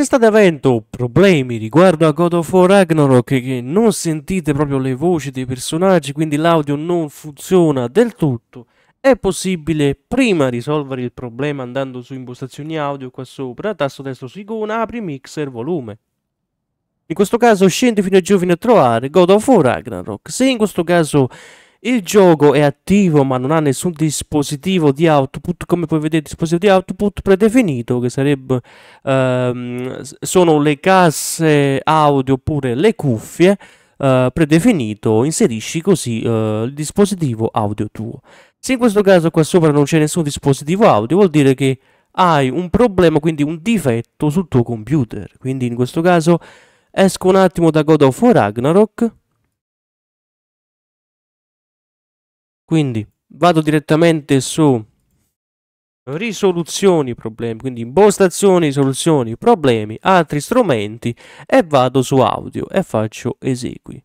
Se state avendo problemi riguardo a God of War Ragnarok che non sentite proprio le voci dei personaggi, quindi l'audio non funziona del tutto, è possibile prima risolvere il problema andando su impostazioni audio qua sopra, tasto destro su icona, apri mixer volume. In questo caso scendi fino a giù fino a trovare God of War Ragnarok. Se in questo caso il gioco è attivo ma non ha nessun dispositivo di output, come puoi vedere dispositivo di output predefinito che sarebbe ehm, sono le casse audio oppure le cuffie eh, predefinito, inserisci così eh, il dispositivo audio tuo. Se in questo caso qua sopra non c'è nessun dispositivo audio vuol dire che hai un problema, quindi un difetto sul tuo computer. Quindi in questo caso esco un attimo da God of War Ragnarok Quindi vado direttamente su risoluzioni problemi, quindi impostazioni, soluzioni, problemi, altri strumenti e vado su audio e faccio esegui.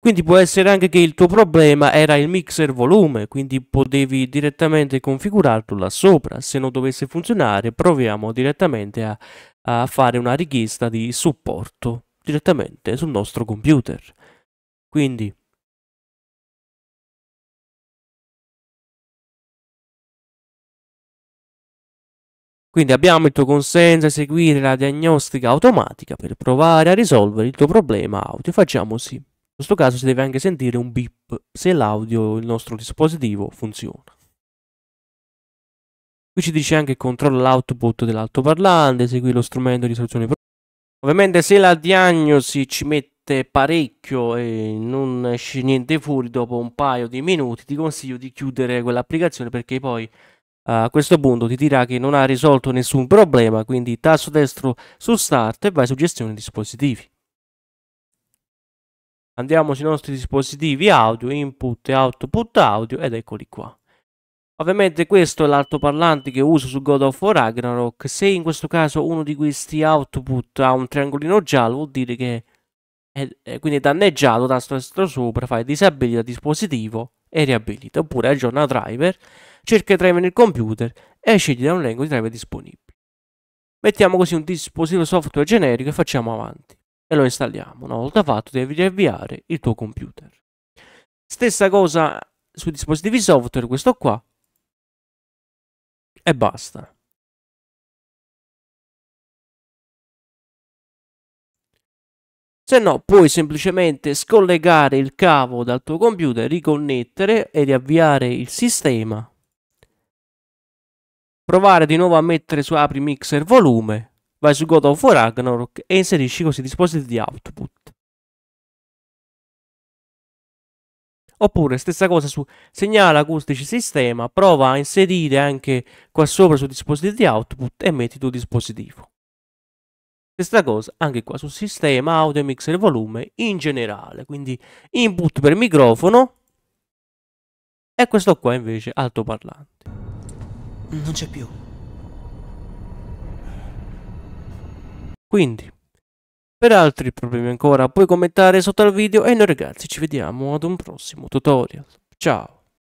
Quindi può essere anche che il tuo problema era il mixer volume, quindi potevi direttamente configurarlo là sopra. Se non dovesse funzionare, proviamo direttamente a, a fare una richiesta di supporto direttamente sul nostro computer. Quindi Quindi abbiamo il tuo consenso a eseguire la diagnostica automatica per provare a risolvere il tuo problema audio. Facciamo sì. In questo caso si deve anche sentire un beep se l'audio, il nostro dispositivo, funziona. Qui ci dice anche controlla l'output dell'altoparlante, esegui lo strumento di soluzione. Ovviamente se la diagnosi ci mette parecchio e non esce niente fuori dopo un paio di minuti, ti consiglio di chiudere quell'applicazione perché poi a questo punto ti dirà che non ha risolto nessun problema, quindi tasto destro su Start e vai su Gestione dispositivi. Andiamo sui nostri dispositivi audio, input e output audio ed eccoli qua. Ovviamente questo è l'altoparlante che uso su God of War Ragnarok. Se in questo caso uno di questi output ha un triangolino giallo vuol dire che è, quindi è danneggiato, tasto destro sopra, fai disabilita dispositivo e riabilita oppure aggiorna driver cerca i driver nel computer e scegli da un elenco di driver disponibili. Mettiamo così un dispositivo software generico e facciamo avanti e lo installiamo. Una volta fatto devi riavviare il tuo computer. Stessa cosa sui dispositivi software, questo qua. E basta. Se no, puoi semplicemente scollegare il cavo dal tuo computer, riconnettere e riavviare il sistema provare di nuovo a mettere su apri mixer volume, vai su God of War Ragnarok e inserisci così i dispositivi di output. Oppure stessa cosa su segnale acustici sistema, prova a inserire anche qua sopra su dispositivo di output e metti tuo dispositivo. Stessa cosa anche qua su sistema, audio, mixer, volume in generale, quindi input per microfono e questo qua invece altoparlante non c'è più. Quindi, per altri problemi ancora puoi commentare sotto al video e noi ragazzi ci vediamo ad un prossimo tutorial. Ciao!